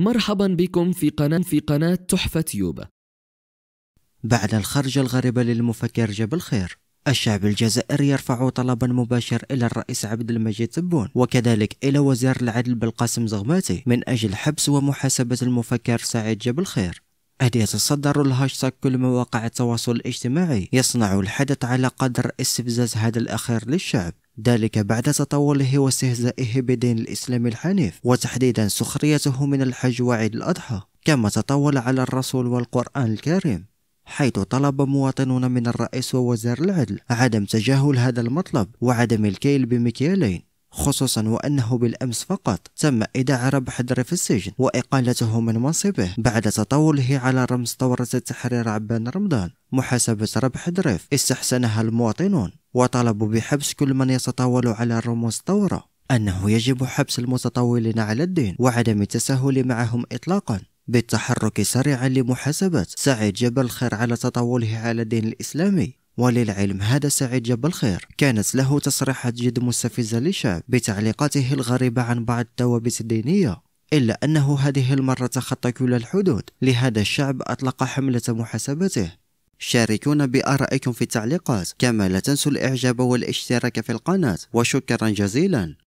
مرحبا بكم في قناة في قناة تحفة يوب بعد الخرج الغريبة للمفكر جبل خير الشعب الجزائري يرفع طلبا مباشر إلى الرئيس عبد المجيد تبون وكذلك إلى وزير العدل بالقاسم زغماتي من أجل حبس ومحاسبة المفكر سعيد جبل خير إذ يتصدر الهاشتاج كل مواقع التواصل الاجتماعي يصنع الحدث على قدر استفزاز هذا الأخير للشعب ذلك بعد تطوله واستهزائه بدين الإسلام الحنيف وتحديدا سخريته من الحج وعيد الأضحى كما تطول على الرسول والقرآن الكريم حيث طلب مواطنون من الرئيس ووزير العدل عدم تجاهل هذا المطلب وعدم الكيل بمكيالين خصوصا وأنه بالأمس فقط تم إيداع ربح حدر في السجن وإقالته من منصبه بعد تطاوله على رمز ثورة التحرير عبان رمضان محاسبة ربح دريف استحسنها المواطنون وطلبوا بحبس كل من يتطاول على رموز الثورة أنه يجب حبس المتطاولين على الدين وعدم التساهل معهم إطلاقا بالتحرك سريعا لمحاسبة سعيد جبل خير على تطاوله على الدين الإسلامي وللعلم هذا سعيد جاب الخير كانت له تصريحات جد مستفزة لشاب بتعليقاته الغريبة عن بعض الثوابت الدينية إلا أنه هذه المرة تخطى كل الحدود لهذا الشعب أطلق حملة محاسبته شاركونا بآرائكم في التعليقات كما لا تنسوا الإعجاب والاشتراك في القناة وشكرا جزيلا